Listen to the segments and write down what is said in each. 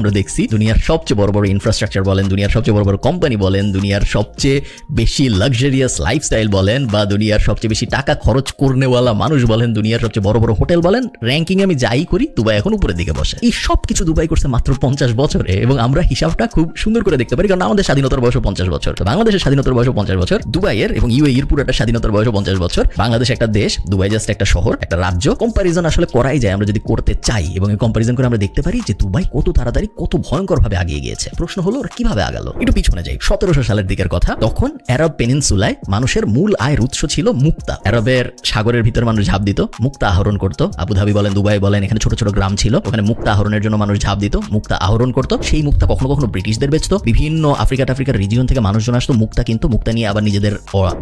আমরা দেখছি দুনিয়ার সবচেয়ে বড় বড় ইনফ্রাস্ট্রাকচার বলেন দুনিয়ার সবচেয়ে বড় বড় কোম্পানি বলেন দুনিয়ার সবচেয়ে বেশি লাক্সারিয়াস লাইফস্টাইল বলেন বা দুনিয়ার সবচেয়ে বেশি টাকা খরচ করনেওয়ালা মানুষ বলেন দুনিয়ার সবচেয়ে বড় বড় হোটেল বলেন র্যাঙ্কিং আমি যাই করি দুবাই এখন উপরের দিকে বসে এই সব কিছু দুবাই করছে মাত্র পঞ্চাশ বছরে এবং আমরা হিসাবটা খুব সুন্দর করে দেখতে পারি কারণ আমাদের স্বাধীনতার বয়স পঞ্চাশ বছর তো বাংলাদেশের স্বাধীনতার বয়স পঞ্চাশ বছর দুবাইয়ের এবং ইউএ e এর পুরোটা স্বাধীনতার বয়স পঞ্চাশ বছর বাংলাদেশ একটা দেশ দুবাই জাস্ট একটা শহর একটা রাজ্য কম্পারিজন আসলে করাই যায় আমরা যদি করতে চাই এবং কম্পারিজন করে আমরা দেখতে পারি যে দুবাই কত তারা তাড়াতাড়ি কত ভাবে আগিয়ে গিয়েছে প্রশ্ন হলো ওরা কিভাবে আগাল একটু পিছনে যাই সতেরোশো সালের দিকের কথা তখন অ্যারব পেনিনসুলায় মানুষের মূল আয়ের উৎস ছিল মুক্তা অ্যারবের সাগরের ভিতর মানুষ ঝাঁপ দিত মুক্তা আহরণ করত আবুধাবি বলেন দুবাই বলেন এখানে ছোট ছোট গ্রাম ছিল ওখানে মুক্তা আহরণের জন্য মানুষ ঝাঁপ দিত মুক্তা আহরণ করত সেই মুক্তা কখনো কখনো ব্রিটিশদের বেচত বিভিন্ন আফ্রিকা আফ্রিকার রিজিয়ন থেকে মানুষজন আসতো মুক্তা কিন্তু মুক্তা নিয়ে আবার নিজেদের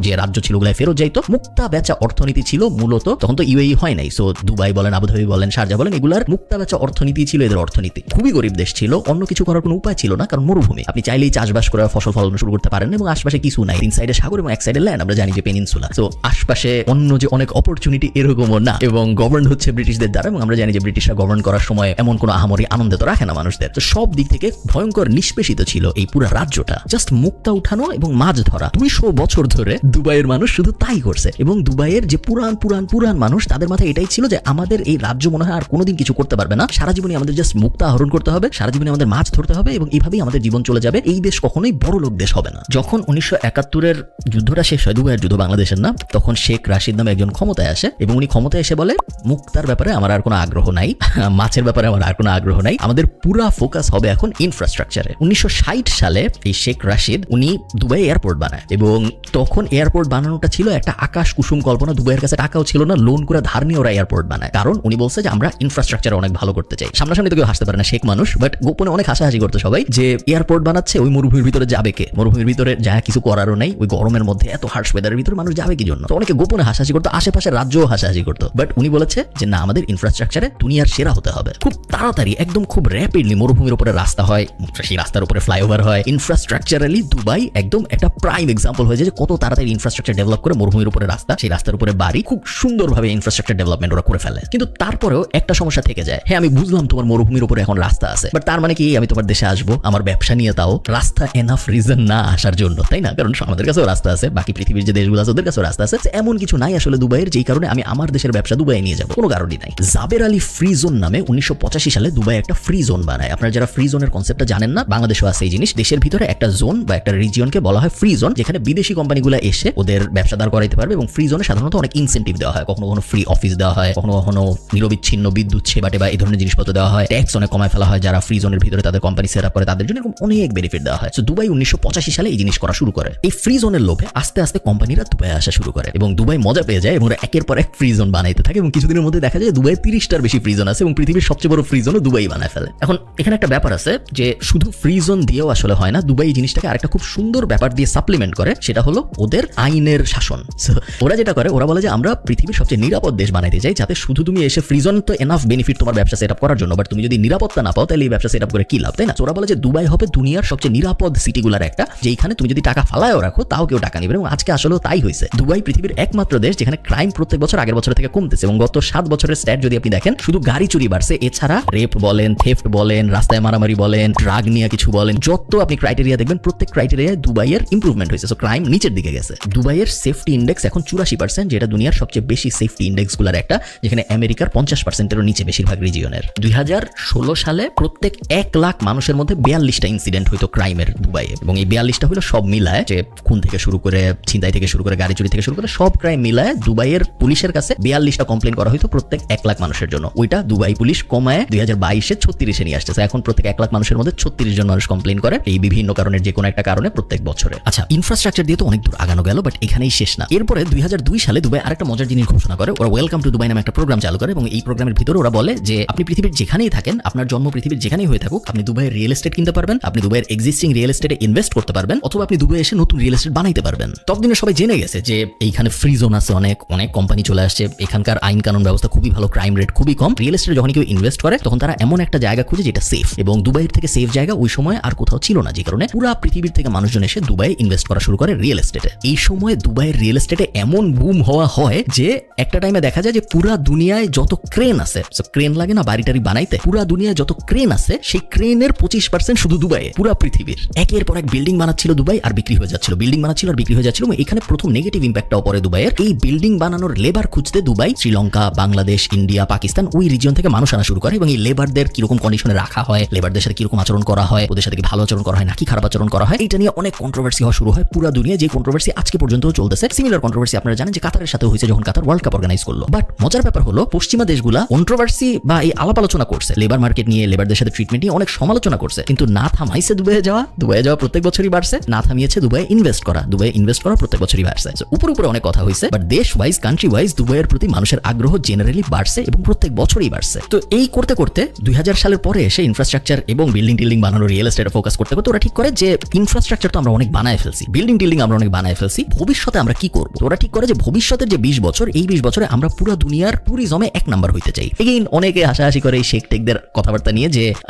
যে রাজ্য ছিল ওগুলায় ফেরত যাইতো মুক্তা বেচা অর্থনীতি ছিল মূলত তখন তো ইউএই হয় নাই সো দুবাই বলেন আবুধাবি বলেন শারজা বলেন এগুলার মুক্তা বেচা অর্থনীতি ছিল এদের অর্থনীতি খুবই গরিব দেশ ছিল অন্য কিছু করার কোনো উপায় ছিল না কারণ মরুভূমি আপনি চাইলেই চাষবাস করে ফসল ফলন শুরু করতে পারেন এবং আশপাশে কিছু নাই তিন সাইডে সাগর এবং এক সাইডে ল্যান্ড আমরা জানি যে পেনিনসুলা তো আশপাশে অন্য যে অনেক অপরচুনিটি এরকমও না এবং গভর্ন হচ্ছে ব্রিটিশদের দ্বারা এবং আমরা জানি যে ব্রিটিশরা গভর্ন করার সময় এমন কোনো আহামরি আনন্দ তো রাখে না মানুষদের তো সব দিক থেকে ভয়ঙ্কর নিষ্পেষিত ছিল এই পুরো রাজ্যটা জাস্ট মুক্তা উঠানো এবং মাছ ধরা দুইশো বছর ধরে দুবাইয়ের মানুষ শুধু তাই করছে এবং দুবাইয়ের যে পুরান পুরান পুরান মানুষ তাদের মাথায় এটাই ছিল যে আমাদের এই রাজ্য মনে হয় আর কোনোদিন কিছু করতে পারবে না সারা জীবনে আমাদের জাস্ট মুক্তা আহরণ করতে হবে সারা জীবনে আমাদের মাছ ধরতে হবে এবং এইভাবেই আমাদের জীবন চলে যাবে এই দেশ কখনোই বড় লোক দেশ হবে না যখন উনিশশো একাত্তরের যুদ্ধটা শেষ হয় দুবাইয়ের যুদ্ধ বাংলাদেশের না তখন শেখ রাশিদ নামে একজন ক্ষমতায় আসে এবং উনি ক্ষমতায় এসে বলে মুক্তার ব্যাপারে আমার আর কোনো আগ্রহ নাই মাছের ব্যাপারে আমার আর কোনো আগ্রহ নাই আমাদের পুরা ফোকাস হবে এখন ইনফ্রাস্ট্রাকচারে উনিশশো সালে এই শেখ রাশিদ উনি দুবাই এয়ারপোর্ট বানায় এবং তখন এয়ারপোর্ট বানানোটা ছিল একটা আকাশ কুসুম কল্পনা দুবাইয়ের কাছে টাকাও ছিল না লোন করে ধার নিয়ে ওরা এয়ারপোর্ট বানায় কারণ উনি বলছে যে আমরা ইনফ্রাস্ট্রাকচার অনেক ভালো করতে চাই সামনাসামনি তো কেউ হাসতে পারে না শেখ মানুষ বাট গোপনে অনেক হাসাহাসি করতো সবাই যে এয়ারপোর্ট বানাচ্ছে ওই মরুভূমির ভিতরে যাবে কে মরুভূমির ভিতরে যা কিছু করারও নাই ওই গরমের মধ্যে এত হার্স ওয়েদারের ভিতরে মানুষ যাবে কি জন্য অনেকে গোপনে হাসাহাসি করতো আশেপাশে রাজ্যও হাসাহাসি করতো বাট উনি বলেছে যে না আমাদের ইনফ্রাস্ট্রাকচারে দুনিয়ার সেরা হতে হবে খুব তাড়াতাড়ি একদম খুব র্যাপিডলি মরুভূমির উপরে রাস্তা হয় সেই রাস্তার উপরে ফ্লাইওভার হয় ইনফ্রাস্ট্রাকচারালি দুবাই একদম একটা প্রাইম এক্সাম্পল যায় যে কত তাড়াতাড়ি ইনফ্রাস্ট্রাকচার ডেভেলপ করে মরুভূমির উপরে রাস্তা সেই রাস্তার উপরে বাড়ি খুব সুন্দরভাবে ইনফ্রাস্ট্রাকচার ডেভেলপমেন্ট ওরা করে ফেলে কিন্তু তারপরেও একটা সমস্যা থেকে যায় হ্যাঁ আমি বুঝলাম তোমার মরুভূমির উপরে এখন রাস্তা আছে যায় বাট তার মানে কি আমি তোমার দেশে আসবো আমার ব্যবসা নিয়ে তাও রাস্তা এনাফ রিজন না আসার জন্য তাই না কারণ আমাদের কাছেও রাস্তা আছে বাকি পৃথিবীর যে দেশগুলো আছে ওদের কাছেও রাস্তা আছে এমন কিছু নাই আসলে দুবাইয়ের যেই কারণে আমি আমার দেশের ব্যবসা দুবাই নিয়ে যাবো কোনো কারণই নাই জাবের আলী ফ্রি জোন নামে উনিশশো সালে দুবাই একটা ফ্রি জোন বানায় আপনারা যারা ফ্রি জোনের কনসেপ্টটা জানেন না বাংলাদেশেও আছে এই জিনিস দেশের ভিতরে একটা জোন বা একটা রিজিয়নকে বলা হয় ফ্রি জোন যেখানে বিদেশি কোম্পানিগুলো এসে ওদের ব্যবসাদার করাইতে পারবে এবং ফ্রি জোনে সাধারণত অনেক ইনসেন্টিভ দেওয়া হয় কখনো কখনো ফ্রি অফিস দেওয়া হয় কখনো কখনো নিরবিচ্ছিন্ন বিদ্যুৎ সেবাটে বা এই ধরনের জিনিসপত্র দেওয়া হয় ট্যাক্স অনেক কমায় ফেলা হয় যারা ফ্রি জোনের ভিতরে তাদের কোম্পানি সেট আপ করে তাদের জন্য এরকম অনেক বেনিফিট দেওয়া হয় তো দুবাই উনিশশো সালে এই জিনিস করা শুরু করে এই ফ্রি জোনের লোভে আস্তে আস্তে কোম্পানিরা দুবাই আসা শুরু করে এবং দুবাই মজা পেয়ে যায় এবং একের পর এক ফ্রি জোন বানাইতে থাকে এবং কিছুদিনের মধ্যে দেখা যায় দুবাই তিরিশটার বেশি ফ্রি জোন আছে এবং পৃথিবীর সবচেয়ে বড় ফ্রি জোনও দুবাই বানায় ফেলে এখন এখানে একটা ব্যাপার আছে যে শুধু ফ্রি জোন দিয়েও আসলে হয় না দুবাই এই জিনিসটাকে আরেকটা খুব সুন্দর ব্যাপার দিয়ে সাপ্লিমেন্ট করে সেটা হলো ওদের আইনের শাসন ওরা যেটা করে ওরা বলে যে আমরা পৃথিবীর সবচেয়ে নিরাপদ দেশ বানাইতে চাই যাতে শুধু তুমি এসে ফ্রি জোন তো এনাফ বেনিফিট তোমার ব্যবসা সেট আপ করার জন্য বাট তুমি যদি নিরাপত্তা না পাও তাহলে ফাইনালি এই ব্যবসা সেট করে কি লাভ তাই না ওরা বলে যে দুবাই হবে দুনিয়ার সবচেয়ে নিরাপদ সিটিগুলোর একটা যেখানে তুমি যদি টাকা ফালায়ও রাখো তাও কেউ টাকা নেবে এবং আজকে আসলে তাই হয়েছে দুবাই পৃথিবীর একমাত্র দেশ যেখানে ক্রাইম প্রত্যেক বছর আগের বছর থেকে কমতেছে এবং গত সাত বছরের স্ট্যাট যদি আপনি দেখেন শুধু গাড়ি চুরি বাড়ছে এছাড়া রেপ বলেন থেফট বলেন রাস্তায় মারামারি বলেন ড্রাগ নিয়ে কিছু বলেন যত আপনি ক্রাইটেরিয়া দেখবেন প্রত্যেক ক্রাইটেরিয়ায় দুবাইয়ের ইম্প্রুভমেন্ট হয়েছে সো ক্রাইম নিচের দিকে গেছে দুবাইয়ের সেফটি ইন্ডেক্স এখন চুরাশি পার্সেন্ট যেটা দুনিয়ার সবচেয়ে বেশি সেফটি ইন্ডেক্স গুলার একটা যেখানে আমেরিকার পঞ্চাশ পার্সেন্টেরও নিচে বেশিরভাগ রিজিয়নের দুই সালে প্রত্যেক এক লাখ মানুষের মধ্যে বিয়াল্লিশটা ইনসিডেন্ট হইতো ক্রাইমের দুবাইয়ে এবং এই বিয়াল্লিশটা হলো সব মিলায় যে খুন থেকে শুরু করে ছিনতাই থেকে শুরু করে গাড়ি চুরি থেকে শুরু করে সব ক্রাইম মিলায় দুবাইয়ের পুলিশের কাছে বিয়াল্লিশটা কমপ্লেন করা হইতো প্রত্যেক এক লাখ মানুষের জন্য ওইটা দুবাই পুলিশ কমায় দুই হাজার বাইশে ছত্রিশে নিয়ে আসতেছে এখন প্রত্যেক এক লাখ মানুষের মধ্যে ছত্রিশ জন মানুষ কমপ্লেন করে এই বিভিন্ন কারণের যে কোনো একটা কারণে প্রত্যেক বছরে আচ্ছা ইনফ্রাস্ট্রাকচার দিয়ে তো অনেক দূর আগানো গেল বাট এখানেই শেষ না এরপরে দুই হাজার দুই সালে দুবাই আরেকটা মজার জিনিস ঘোষণা করে ওরা ওয়েলকাম টু দুবাই নামে একটা প্রোগ্রাম চালু করে এবং এই প্রোগ্রামের ভিতরে ওরা বলে যে আপনি পৃথিবীর যেখানেই থাকেন আপনার জন্ম পৃথিবীর যেখানেই হয়ে থাকুক আপনি দুবাইয়ের রিয়েল এস্টেট কিনতে পারবেন আপনি দুবাইয়ের এক্সিস্টিং রিয়েল এস্টেটে ইনভেস্ট করতে পারবেন অথবা আপনি দুবাই এসে নতুন রিয়েল এস্টেট বানাইতে পারবেন ততদিনে সবাই জেনে গেছে যে এইখানে ফ্রি জোন আছে অনেক অনেক কোম্পানি চলে আসছে এখানকার আইন কানুন ব্যবস্থা খুবই ভালো ক্রাইম রেট খুবই কম রিয়েল এস্টেট যখন কেউ ইনভেস্ট করে তখন তারা এমন একটা জায়গা খুঁজে যেটা সেফ এবং দুবাইয়ের থেকে সেফ জায়গা ওই সময় আর কোথাও ছিল না যে কারণে পুরো পৃথিবীর থেকে মানুষজন এসে দুবাই ইনভেস্ট করা শুরু করে রিয়েল এস্টেটে এই সময় দুবাইয়ের রিয়েল এস্টেটে এমন বুম হওয়া হয় যে একটা টাইমে দেখা যায় যে পুরা দুনিয়ায় যত ক্রেন আছে ক্রেন লাগে না বাড়ি টাড়ি বানাইতে পুরা দুনিয়ায় যত ক্রেন ক্রেন আছে সেই ক্রেনের পঁচিশ পার্সেন্ট শুধু দুবাইয়ে পুরো পৃথিবীর একের পর এক বিল্ডিং বানাচ্ছিল দুবাই আর বিক্রি হয়ে যাচ্ছিল বিল্ডিং বানাচ্ছিল আর বিক্রি হয়ে যাচ্ছিল এখানে প্রথম নেগেটিভ ইম্প্যাক্টটাও পরে দুবাইয়ের এই বিল্ডিং বানানোর লেবার খুঁজতে দুবাই শ্রীলঙ্কা বাংলাদেশ ইন্ডিয়া পাকিস্তান ওই রিজন থেকে মানুষ আনা শুরু করে এবং এই লেবারদের কিরকম কন্ডিশনে রাখা হয় লেবারদের সাথে কিরকম আচরণ করা হয় ওদের সাথে ভালো আচরণ করা হয় নাকি খারাপ আচরণ করা হয় এটা নিয়ে অনেক কন্ট্রোভার্সি হওয়া শুরু হয় পুরো দুনিয়া যে কন্ট্রোভার্সি আজকে পর্যন্ত চলতেছে সিমিলার কন্ট্রোভার্সি আপনারা জানেন যে কাতারের সাথে হয়েছে যখন কাতার ওয়ার্ল্ড কাপ অর্গানাইজ করলো বাট মজার ব্যাপার হলো পশ্চিমা দেশগুলা কন্ট্রোভার্সি বা এই আলাপ আলোচনা করছে লেবার মার্কেট নিয়ে লেবারদের সাথে ট্রিটমেন্ট নিয়ে অনেক সমালোচনা করছে কিন্তু না থামাইছে দুবাইয়ে যাওয়া দুবাইয়ে যাওয়া প্রত্যেক বছরই বাড়ছে না থামিয়েছে দুবাইয়ে ইনভেস্ট করা দুবাইয়ে ইনভেস্ট করা প্রত্যেক বছরই বাড়ছে উপরে উপরে অনেক কথা হয়েছে বাট দেশ ওয়াইজ কান্ট্রি ওয়াইজ দুবাইয়ের প্রতি মানুষের আগ্রহ জেনারেলি বাড়ছে এবং প্রত্যেক বছরই বাড়ছে তো এই করতে করতে দুই সালের পরে এসে ইনফ্রাস্ট্রাকচার এবং বিল্ডিং টিল্ডিং বানানো রিয়েল এস্টেটে ফোকাস করতে করতে ওরা ঠিক করে যে ইনফ্রাস্ট্রাকচার তো আমরা অনেক বানায় ফেলছি বিল্ডিং টিল্ডিং আমরা অনেক বানায় ফেলছি ভবিষ্যতে আমরা কি করবো ওরা ঠিক করে যে ভবিষ্যতের যে বিশ বছর এই বিশ বছরে আমরা পুরো দুনিয়ার ট্যুরিজমে এক নাম্বার হইতে চাই এগেইন অনেকে হাসাহাসি করে এই শেখ টেকদের কথাবার্তা নিয়ে যে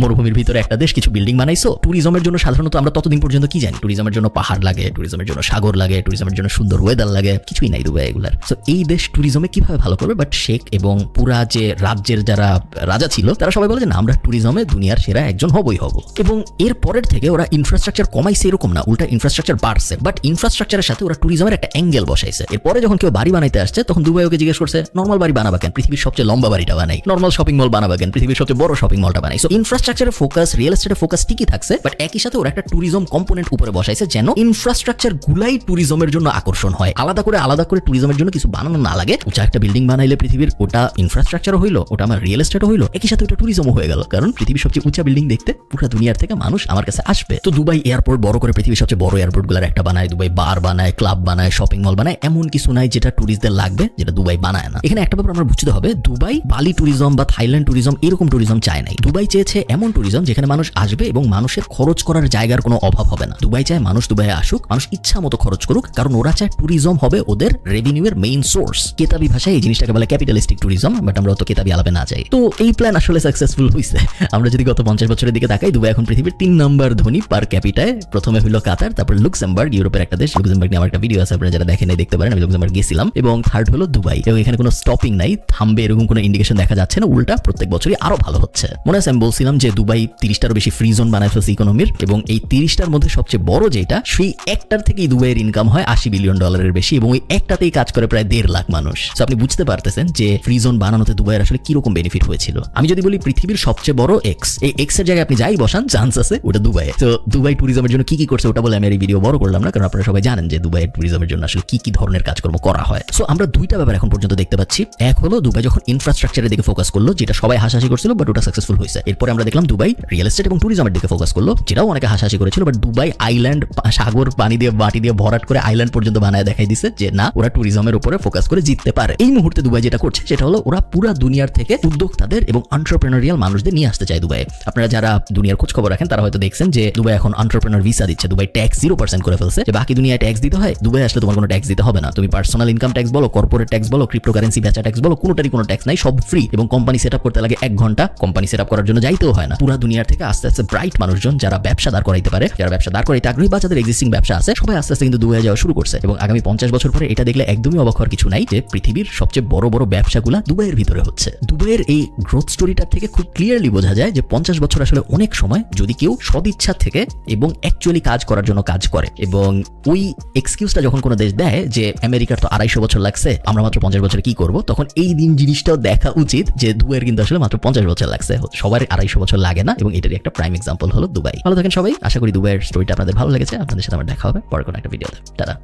মরুভূমির ভিতরে একটা দেশ কিছু বিল্ডিং বানাইছো ট্যুরিজমের জন্য সাধারণত আমরা ততদিন পর্যন্ত কি জানি ট্যুরিজমের জন্য পাহাড় লাগে ট্যুরিজমের জন্য সাগর লাগে ট্যুরিজমের জন্য সুন্দর ওয়েদার লাগে কিছুই নাই দুবাই এগুলার সো এই দেশ ট্যুরিজমে কিভাবে ভালো করবে বাট শেখ এবং পুরা যে রাজ্যের যারা রাজা ছিল তারা সবাই বলে যে না আমরা ট্যুরিজমে দুনিয়ার সেরা একজন হবই হব এবং এর পরের থেকে ওরা ইনফ্রাস্ট্রাকচার কমাইছে এরকম না উল্টা ইনফ্রাস্ট্রাকচার বাড়ছে বাট ইনফ্রাস্ট্রাকচারের সাথে ওরা ট্যুরিজমের একটা অ্যাঙ্গেল বসাইছে এরপরে যখন কেউ বাড়ি বানাইতে আসছে তখন দুবাই ওকে জিজ্ঞেস করছে নর্মাল বাড়ি বানাবা কেন পৃথিবীর সবচেয়ে লম্বা বাড়িটা বানাই নর্মাল শপিং মল বানাবা কেন পৃথিবীর সবচেয়ে বড় শপিং মলটা বানাইছো ইনফ্রাস্ট্রাকচারের ফোকাস রিয়েল এস্টেটের ফোকাস ঠিকই থাকছে বাট একই সাথে ওরা একটা ট্যুরিজম কম্পোনেন্ট উপরে বসাইছে যেন ইনফ্রাস্ট্রাকচার গুলাই ট্যুরিজমের জন্য আকর্ষণ হয় আলাদা করে আলাদা করে ট্যুরিজমের জন্য কিছু বানানো না লাগে যা একটা বিল্ডিং বানাইলে পৃথিবীর ওটা ইনফ্রাস্ট্রাকচার হইল ওটা আমার রিয়েল এস্টেট হইল একই সাথে ওটা ট্যুরিজম হয়ে গেল কারণ পৃথিবীর সবচেয়ে উঁচা বিল্ডিং দেখতে পুরো দুনিয়ার থেকে মানুষ আমার কাছে আসবে তো দুবাই এয়ারপোর্ট বড় করে পৃথিবীর সবচেয়ে বড় এয়ারপোর্ট গুলার একটা বানায় দুবাই বার বানায় ক্লাব বানায় শপিং মল বানায় এমন কিছু নাই যেটা ট্যুরিস্টদের লাগবে যেটা দুবাই বানায় না এখানে একটা ব্যাপার আমরা বুঝতে হবে দুবাই বালি ট্যুরিজম বা থাইল্যান্ড ট্যুরিজম এরকম ট্যুরিজম চায় নাই দুবাই চেয়েছে এমন ট্যুরিজম যেখানে মানুষ আসবে এবং মানুষের খরচ করার জায়গার কোনো অভাব হবে না দুবাই চায় মানুষ দুবাই আসুক মানুষ ইচ্ছা মতো খরচ করুক কারণ ওরা চায় ট্যুরিজম হবে ওদের রেভিনিউ এর মেইন সোর্স কেতাবি ভাষায় এই জিনিসটাকে বলে ক্যাপিটালিস্টিক ট্যুরিজম বাট আমরা অত কেতাবি আলাপে না যাই তো এই প্ল্যান আসলে সাকসেসফুল হয়েছে আমরা যদি গত পঞ্চাশ বছরের দিকে তাকাই দুবাই এখন পৃথিবীর তিন নম্বর ধনী পার ক্যাপিটায় প্রথমে হইল কাতার তারপর লুক্সেমবার্গ ইউরোপের একটা দেশ লুক্সেমবার্গ নিয়ে আমার একটা ভিডিও আছে আপনারা যারা দেখেন দেখতে পারেন আমি লুক্সেমবার্গ গেছিলাম এবং থার্ড হলো দুবাই এবং এখানে কোনো স্টপিং নাই থামবে এরকম কোনো ইন্ডিকেশন দেখা যাচ্ছে না উল্টা প্রত্যেক বছরই আরো ভালো হচ্ছে যাচ্ছে মনে আছে আমি বলছিলাম যে দুবাই তিরিশটারও বেশি ফ্রি জোন বানায় ফেলছে ইকোনমির এবং এই তিরিশটার মধ্যে সবচেয়ে বড় যেটা সেই একটার থেকেই দুবাইয়ের ইনকাম হয় আশি বিলিয়ন ডলারের বেশি এবং ওই একটাতেই কাজ করে প্রায় দেড় লাখ মানুষ তো আপনি বুঝতে পারতেছেন যে ফ্রি জোন বানানোতে দুবাইয়ের আসলে কিরকম বেনিফিট হয়েছিল আমি যদি বলি পৃথিবীর সবচেয়ে বড় এক্স এই এক্স এর জায়গায় আপনি যাই বসান চান্স আছে ওটা দুবাই তো দুবাই ট্যুরিজমের জন্য কি কি করছে ওটা বলে আমি এই ভিডিও বড় করলাম না কারণ আপনারা সবাই জানেন যে দুবাই ট্যুরিজমের জন্য আসলে কি কি ধরনের কাজকর্ম করা হয় সো আমরা দুইটা ব্যাপার এখন পর্যন্ত দেখতে পাচ্ছি এক হলো দুবাই যখন ইনফ্রাস্ট্রাকচারের দিকে ফোকাস করলো যেটা সবাই হাসাহাসি করছিল বাট ওটা সাকসেসফুল হয়েছে এরপর আমরা দেখলাম দুবাই রিয়েল এস্টেট এবং ট্যুরিজমের দিকে ফোকাস করলো যেটাও অনেকে হাসাহাসি করেছিল বাট দুবাই আইল্যান্ড সাগর পানি দিয়ে বাটি দিয়ে ভরাট করে আইল্যান্ড পর্যন্ত বানায় দেখাই দিছে যে না ওরা ট্যুরিজমের উপরে ফোকাস করে জিততে পারে এই মুহূর্তে দুবাই যেটা করছে সেটা হলো ওরা পুরা দুনিয়ার থেকে উদ্যোক্তাদের এবং অন্টারপ্রেনারিয়াল মানুষদের নিয়ে আসতে চায় দুবাই আপনারা যারা দুনিয়ার খোঁজ খবর রাখেন তারা হয়তো দেখছেন যে দুবাই এখন অন্টারপ্রেনার ভিসা দিচ্ছে দুবাই ট্যাক্স জিরো পার্সেন্ট করে ফেলছে যে বাকি দুনিয়ায় ট্যাক্স দিতে হয় দুবাই আসলে তোমার কোনো ট্যাক্স দিতে হবে না তুমি পার্সোনাল ইনকাম ট্যাক্স বলো কর্পোরেট ট্যাক্স বলো ক্রিপ্টোকারেন্সি বেচা ট্যাক্স বলো কোনোটারই কোনো ট্যাক্স নাই সব ফ্রি এবং কোম্পানি সেট আপ করতে লাগে এক ঘন্টা কোম্পানি কোম্পানি সেট করার জন্য যাইতেও হয় না পুরো দুনিয়ার থেকে আস্তে আস্তে ব্রাইট মানুষজন যারা ব্যবসা দাঁড় করাইতে পারে যারা ব্যবসা দাঁড় করাইতে আগ্রহী বা যাদের এক্সিস্টিং ব্যবসা আছে সবাই আস্তে আস্তে কিন্তু দূরে যাওয়া শুরু করছে এবং আগামী পঞ্চাশ বছর পরে এটা দেখলে একদমই অবাক হওয়ার কিছু নাই যে পৃথিবীর সবচেয়ে বড় বড় ব্যবসাগুলো দুবাইয়ের ভিতরে হচ্ছে দুবাইয়ের এই গ্রোথ স্টোরিটা থেকে খুব ক্লিয়ারলি বোঝা যায় যে পঞ্চাশ বছর আসলে অনেক সময় যদি কেউ সদিচ্ছা থেকে এবং অ্যাকচুয়ালি কাজ করার জন্য কাজ করে এবং ওই এক্সকিউজটা যখন কোনো দেশ দেয় যে আমেরিকার তো আড়াইশো বছর লাগছে আমরা মাত্র পঞ্চাশ বছর কি করব তখন এই দিন জিনিসটাও দেখা উচিত যে দুবাইয়ের কিন্তু আসলে মাত্র পঞ্চাশ বছর লাগছে আছে সবার আড়াইশো বছর লাগে না এবং এটারই একটা প্রাইম এক্সাম্পল হলো দুবাই ভালো থাকেন সবাই আশা করি দুবাইয়ের স্টোরিটা আপনাদের ভালো লেগেছে আপনাদের সাথে আমার দেখা হবে পরে কোনো একটা ভিডিওতে টাটা